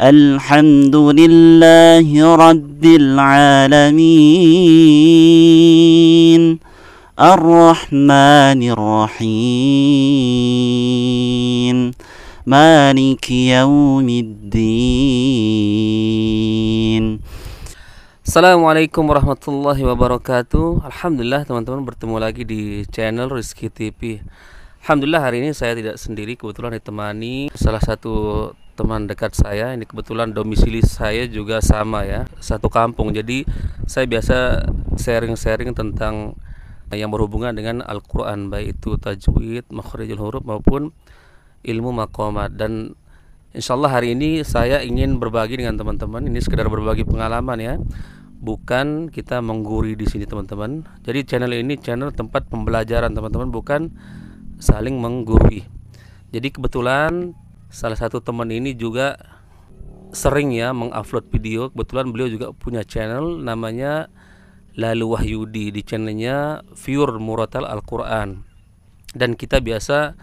الحمد لله رب العالمين الرحمن الرحيم مالك يوم الدين Assalamualaikum warahmatullahi wabarakatuh Alhamdulillah teman-teman bertemu lagi di channel Rizky TV Alhamdulillah hari ini saya tidak sendiri kebetulan ditemani salah satu teman dekat saya ini kebetulan domisili saya juga sama ya satu kampung jadi saya biasa sharing-sharing tentang yang berhubungan dengan Al-Quran baik itu tajwid, makhrijul huruf maupun ilmu makomat dan insya Allah hari ini saya ingin berbagi dengan teman-teman ini sekedar berbagi pengalaman ya bukan kita mengguri di sini teman-teman jadi channel ini channel tempat pembelajaran teman-teman bukan saling mengguri jadi kebetulan salah satu teman ini juga sering ya mengupload video kebetulan beliau juga punya channel namanya Lalu Wahyudi di channelnya Viewer Muratal Al-Quran dan kita biasa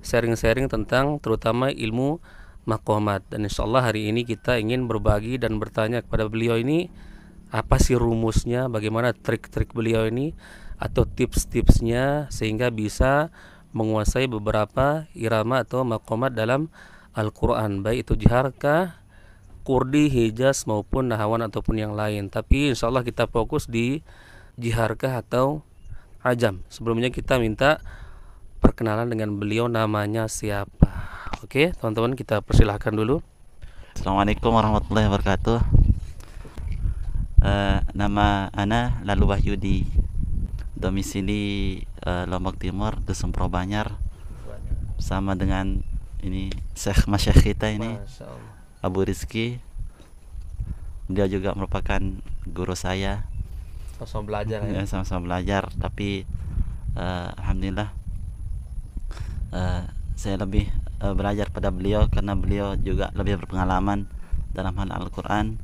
sharing-sharing tentang terutama ilmu makomat dan insya Allah hari ini kita ingin berbagi dan bertanya kepada beliau ini apa sih rumusnya bagaimana trik-trik beliau ini atau tips-tipsnya sehingga bisa menguasai beberapa irama atau makomat dalam Al-Quran baik itu jiharkah kurdi, hijaz maupun nahawan ataupun yang lain tapi insya Allah kita fokus di jiharkah atau ajam sebelumnya kita minta perkenalan dengan beliau namanya siapa oke teman-teman kita persilahkan dulu Assalamualaikum warahmatullahi wabarakatuh uh, nama Ana Lalu Wahyudi domisili uh, eh, Lombok Timur Dusun Probanyar sama dengan ini Syekh Masyekh kita ini Abu Rizki dia juga merupakan guru saya sama-sama belajar ya, ya sama-sama belajar tapi uh, alhamdulillah uh, saya lebih uh, belajar pada beliau karena beliau juga lebih berpengalaman dalam hal Al-Qur'an.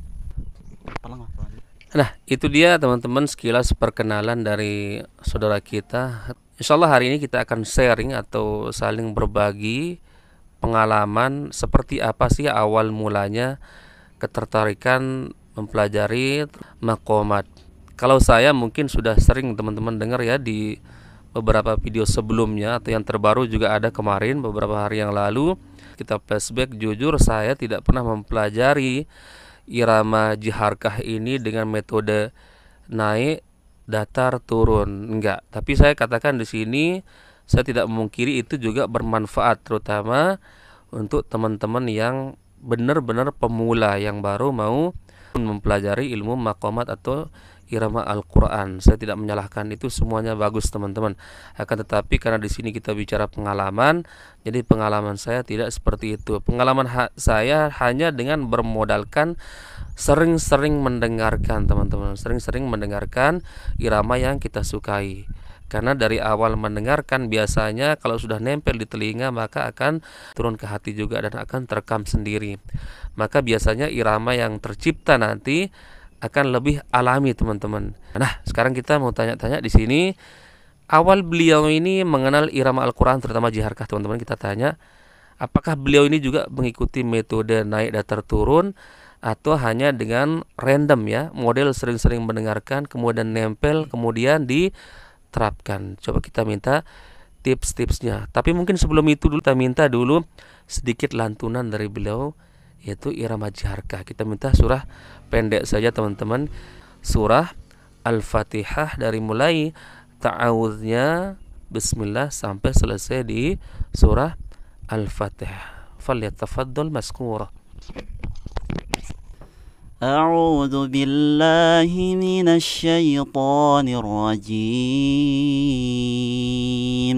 Nah, itu dia teman-teman sekilas perkenalan dari saudara kita. Insya Allah hari ini kita akan sharing atau saling berbagi pengalaman seperti apa sih awal mulanya ketertarikan mempelajari makomat. Kalau saya mungkin sudah sering teman-teman dengar ya di beberapa video sebelumnya atau yang terbaru juga ada kemarin beberapa hari yang lalu kita flashback jujur saya tidak pernah mempelajari irama jiharkah ini dengan metode naik datar turun enggak tapi saya katakan di sini saya tidak memungkiri itu juga bermanfaat terutama untuk teman-teman yang benar-benar pemula yang baru mau mempelajari ilmu makomat atau irama Al-Quran. Saya tidak menyalahkan itu semuanya bagus teman-teman. Akan tetapi karena di sini kita bicara pengalaman, jadi pengalaman saya tidak seperti itu. Pengalaman ha saya hanya dengan bermodalkan sering-sering mendengarkan teman-teman, sering-sering mendengarkan irama yang kita sukai. Karena dari awal mendengarkan biasanya kalau sudah nempel di telinga maka akan turun ke hati juga dan akan terekam sendiri maka biasanya irama yang tercipta nanti akan lebih alami teman-teman. Nah, sekarang kita mau tanya-tanya di sini awal beliau ini mengenal irama Al-Qur'an terutama jiharkah teman-teman kita tanya apakah beliau ini juga mengikuti metode naik dan turun atau hanya dengan random ya, model sering-sering mendengarkan kemudian nempel kemudian diterapkan. Coba kita minta tips-tipsnya. Tapi mungkin sebelum itu dulu kita minta dulu sedikit lantunan dari beliau yaitu irama jarka. Kita minta surah pendek saja teman-teman. Surah Al-Fatihah dari mulai ta'awudnya bismillah sampai selesai di surah Al-Fatihah. Falyatafaddal maskura. أعوذ بالله من الشيطان الرجيم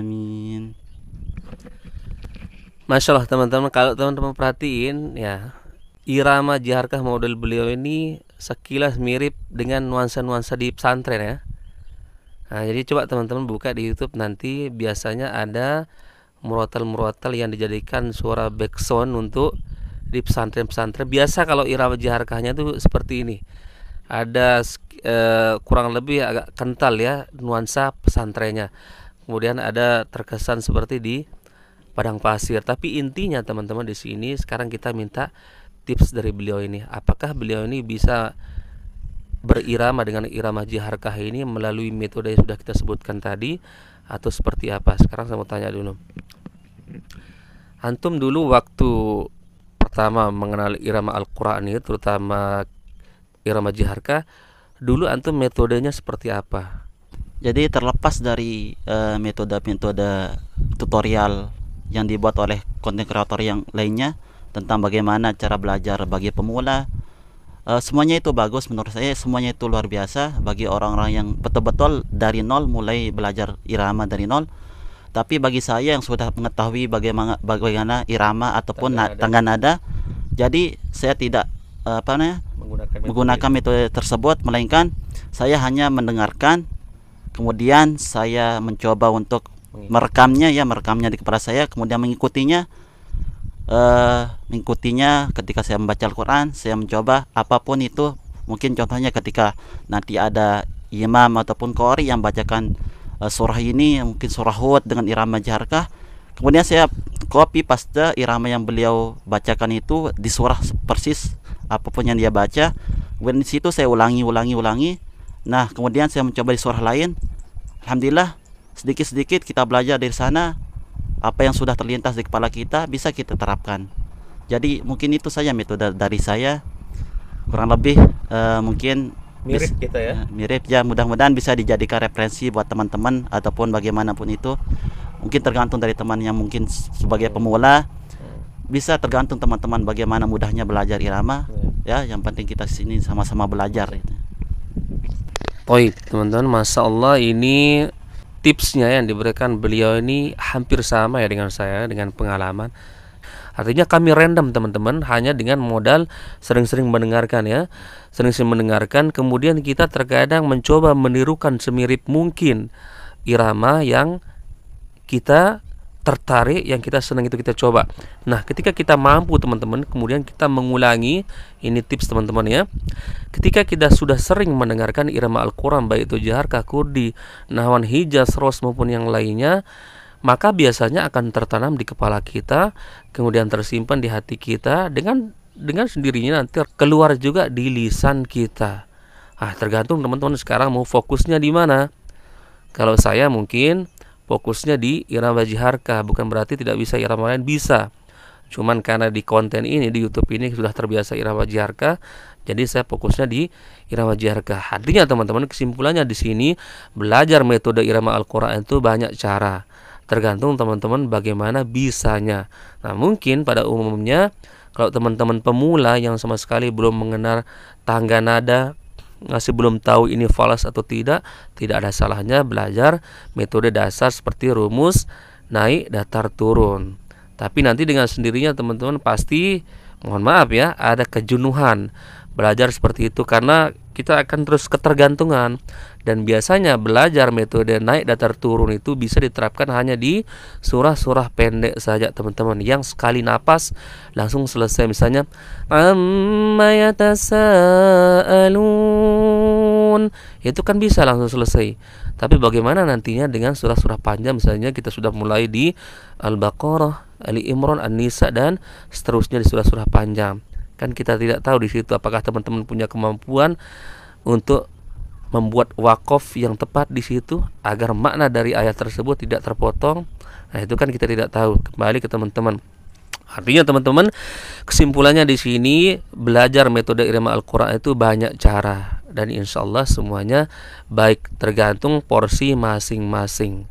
alamin. Masya Allah teman-teman kalau teman-teman perhatiin ya irama jiharkah model beliau ini sekilas mirip dengan nuansa-nuansa di pesantren ya. Nah, jadi coba teman-teman buka di YouTube nanti biasanya ada murotal-murotal yang dijadikan suara backsound untuk di pesantren-pesantren. Biasa kalau irama jiharkahnya tuh seperti ini. Ada eh, kurang lebih agak kental ya nuansa pesantrennya kemudian ada terkesan seperti di padang pasir tapi intinya teman-teman di sini sekarang kita minta tips dari beliau ini apakah beliau ini bisa berirama dengan irama jiharkah ini melalui metode yang sudah kita sebutkan tadi atau seperti apa sekarang saya mau tanya dulu antum dulu waktu pertama mengenal irama Al-Quran ini terutama irama jiharkah dulu antum metodenya seperti apa jadi terlepas dari eh, metode-metode uh, tutorial yang dibuat oleh konten kreator yang lainnya tentang bagaimana cara belajar bagi pemula, uh, semuanya itu bagus menurut saya, semuanya itu luar biasa bagi orang-orang yang betul-betul dari nol mulai belajar irama dari nol. Tapi bagi saya yang sudah mengetahui bagaimana bagaimana irama ataupun tangga nada, tangga nada jadi saya tidak uh, apa namanya menggunakan menggunakan metode tersebut melainkan saya hanya mendengarkan kemudian saya mencoba untuk merekamnya ya merekamnya di kepala saya kemudian mengikutinya uh, mengikutinya ketika saya membaca Al-Quran saya mencoba apapun itu mungkin contohnya ketika nanti ada imam ataupun kori yang bacakan uh, surah ini mungkin surah Hud dengan irama jarkah kemudian saya copy paste irama yang beliau bacakan itu di surah persis apapun yang dia baca kemudian di situ saya ulangi ulangi ulangi Nah, kemudian saya mencoba di surah lain. Alhamdulillah, sedikit-sedikit kita belajar dari sana apa yang sudah terlintas di kepala kita bisa kita terapkan. Jadi mungkin itu saja metode dari saya. Kurang lebih uh, mungkin mirip kita ya. Eh, mirip ya, mudah-mudahan bisa dijadikan referensi buat teman-teman ataupun bagaimanapun itu. Mungkin tergantung dari teman yang mungkin sebagai hmm. pemula hmm. bisa tergantung teman-teman bagaimana mudahnya belajar irama ya, ya yang penting kita sini sama-sama belajar Toib teman-teman Masya Allah ini tipsnya yang diberikan beliau ini hampir sama ya dengan saya dengan pengalaman Artinya kami random teman-teman hanya dengan modal sering-sering mendengarkan ya Sering-sering mendengarkan kemudian kita terkadang mencoba menirukan semirip mungkin irama yang kita tertarik yang kita senang itu kita coba nah ketika kita mampu teman-teman kemudian kita mengulangi ini tips teman-teman ya ketika kita sudah sering mendengarkan irama Al-Quran baik itu jihar, kurdi, nahwan hijaz, ros maupun yang lainnya maka biasanya akan tertanam di kepala kita kemudian tersimpan di hati kita dengan dengan sendirinya nanti keluar juga di lisan kita ah tergantung teman-teman sekarang mau fokusnya di mana kalau saya mungkin fokusnya di irama jiharka bukan berarti tidak bisa irama lain bisa cuman karena di konten ini di YouTube ini sudah terbiasa irama jiharka jadi saya fokusnya di irama jiharka artinya teman-teman kesimpulannya di sini belajar metode irama Al-Qur'an itu banyak cara tergantung teman-teman bagaimana bisanya nah mungkin pada umumnya kalau teman-teman pemula yang sama sekali belum mengenal tangga nada masih belum tahu ini falas atau tidak, tidak ada salahnya belajar metode dasar seperti rumus naik datar turun. Tapi nanti dengan sendirinya teman-teman pasti mohon maaf ya, ada kejenuhan belajar seperti itu karena kita akan terus ketergantungan dan biasanya belajar metode naik datar turun itu bisa diterapkan hanya di surah-surah pendek saja teman-teman yang sekali napas langsung selesai misalnya amma yatasaalun itu kan bisa langsung selesai tapi bagaimana nantinya dengan surah-surah panjang misalnya kita sudah mulai di Al-Baqarah, Ali Imran, An-Nisa dan seterusnya di surah-surah panjang kan kita tidak tahu di situ apakah teman-teman punya kemampuan untuk membuat wakaf yang tepat di situ agar makna dari ayat tersebut tidak terpotong. Nah, itu kan kita tidak tahu. Kembali ke teman-teman. Artinya teman-teman, kesimpulannya di sini belajar metode irama Al-Qur'an itu banyak cara dan insya Allah semuanya baik tergantung porsi masing-masing.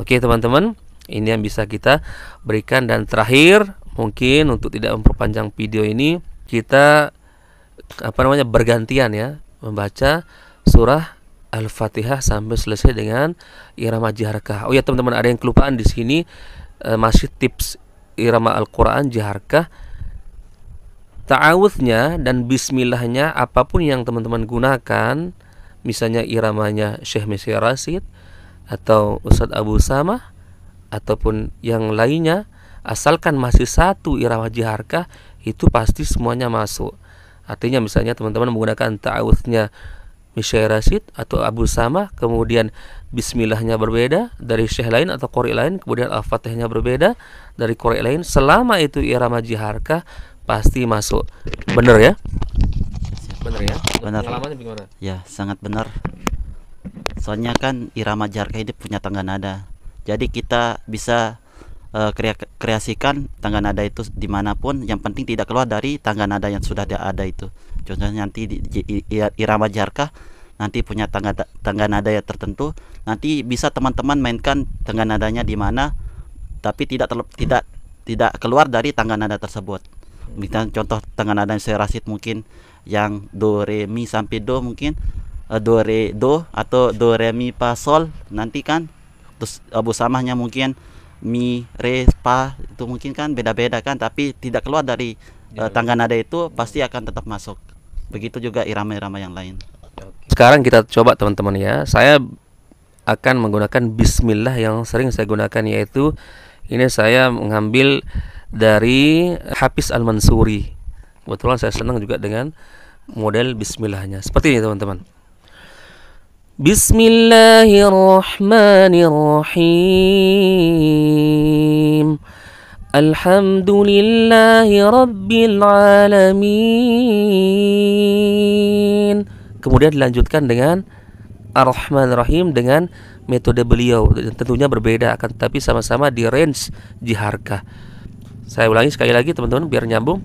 Oke, teman-teman, ini yang bisa kita berikan dan terakhir mungkin untuk tidak memperpanjang video ini kita apa namanya bergantian ya membaca surah Al-Fatihah sampai selesai dengan irama jiharkah Oh ya teman-teman ada yang kelupaan di sini e, masih tips irama Al-Qur'an jaharkah. Ta'awudznya dan bismillahnya apapun yang teman-teman gunakan misalnya iramanya Syekh Mesir Rasid atau Ustadz Abu Samah ataupun yang lainnya asalkan masih satu irama jiharkah itu pasti semuanya masuk artinya misalnya teman-teman menggunakan ta'awudznya Syekh Rashid atau Abu Sama kemudian bismillahnya berbeda dari syekh lain atau qori lain kemudian al-fatihahnya berbeda dari qori lain selama itu irama jiharkah pasti masuk benar ya benar ya benar ya sangat benar soalnya kan irama jiharkah ini punya tangga nada jadi kita bisa Eh, kre kreasikan tangga nada itu dimanapun yang penting tidak keluar dari tangga nada yang sudah ada itu contohnya nanti di, di, irama jarkah nanti punya tangga tangga nada yang tertentu nanti bisa teman-teman mainkan tangga nadanya di mana tapi tidak terlep, tidak tidak keluar dari tangga nada tersebut misal contoh tangga nada yang serasit mungkin yang do re mi sampai do mungkin uh, do re do atau do re mi pasol sol nanti kan terus abu eh, samahnya mungkin mi re pa itu mungkin kan beda-beda kan tapi tidak keluar dari uh, tangga nada itu pasti akan tetap masuk begitu juga irama-irama yang lain sekarang kita coba teman-teman ya saya akan menggunakan bismillah yang sering saya gunakan yaitu ini saya mengambil dari Hafiz Al-Mansuri kebetulan saya senang juga dengan model bismillahnya seperti ini teman-teman بسم الله الرحمن الرحيم الحمد لله رب العالمين kemudian dilanjutkan dengan Ar-Rahman Rahim dengan metode beliau tentunya berbeda akan tetapi sama-sama di range di saya ulangi sekali lagi teman-teman biar nyambung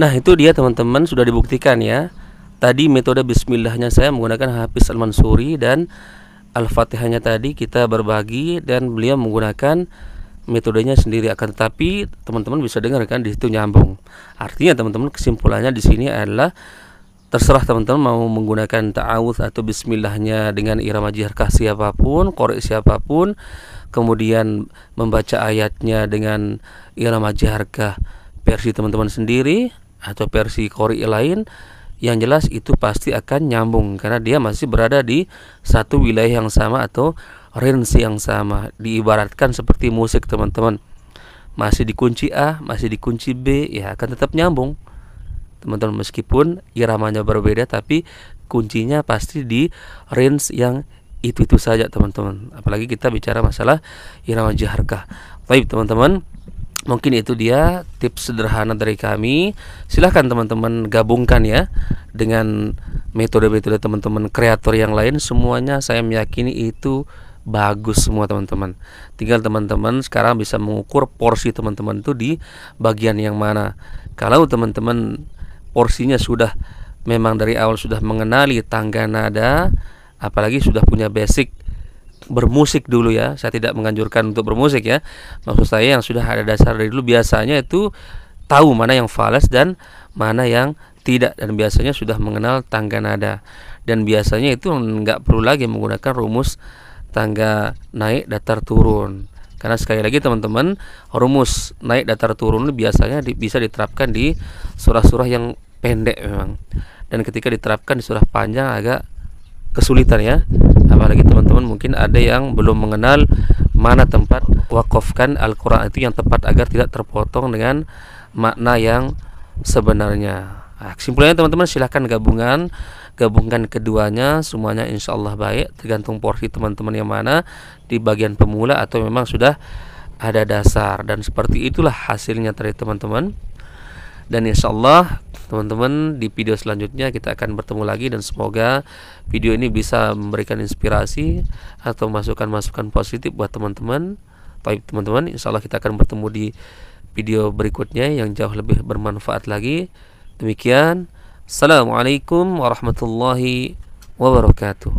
Nah itu dia teman-teman sudah dibuktikan ya Tadi metode bismillahnya saya menggunakan Hafiz Al-Mansuri dan Al-Fatihahnya tadi kita berbagi dan beliau menggunakan metodenya sendiri akan tetapi teman-teman bisa dengarkan di situ nyambung. Artinya teman-teman kesimpulannya di sini adalah terserah teman-teman mau menggunakan ta'awuz atau bismillahnya dengan irama jiharkah siapapun, korek siapapun, kemudian membaca ayatnya dengan irama jiharkah versi teman-teman sendiri atau versi kori lain yang jelas itu pasti akan nyambung karena dia masih berada di satu wilayah yang sama atau range yang sama diibaratkan seperti musik teman-teman masih dikunci A masih dikunci B ya akan tetap nyambung teman-teman meskipun iramanya berbeda tapi kuncinya pasti di range yang itu itu saja teman-teman apalagi kita bicara masalah irama jaharkah baik teman-teman Mungkin itu dia tips sederhana dari kami. Silahkan teman-teman gabungkan ya dengan metode-metode teman-teman kreator yang lain. Semuanya saya meyakini itu bagus semua teman-teman. Tinggal teman-teman sekarang bisa mengukur porsi teman-teman itu di bagian yang mana. Kalau teman-teman porsinya sudah memang dari awal sudah mengenali tangga nada, apalagi sudah punya basic bermusik dulu ya. Saya tidak menganjurkan untuk bermusik ya. Maksud saya yang sudah ada dasar dari dulu biasanya itu tahu mana yang falas dan mana yang tidak dan biasanya sudah mengenal tangga nada dan biasanya itu nggak perlu lagi menggunakan rumus tangga naik datar turun karena sekali lagi teman-teman rumus naik datar turun biasanya di, bisa diterapkan di surah-surah yang pendek memang dan ketika diterapkan di surah panjang agak kesulitan ya apalagi teman-teman mungkin ada yang belum mengenal mana tempat wakafkan Al-Quran itu yang tepat agar tidak terpotong dengan makna yang sebenarnya nah, kesimpulannya teman-teman silahkan gabungan gabungkan keduanya semuanya insya Allah baik tergantung porsi teman-teman yang mana di bagian pemula atau memang sudah ada dasar dan seperti itulah hasilnya dari teman-teman dan insya Allah teman-teman di video selanjutnya kita akan bertemu lagi dan semoga video ini bisa memberikan inspirasi atau masukan-masukan positif buat teman-teman tapi teman-teman insya Allah kita akan bertemu di video berikutnya yang jauh lebih bermanfaat lagi demikian Assalamualaikum warahmatullahi wabarakatuh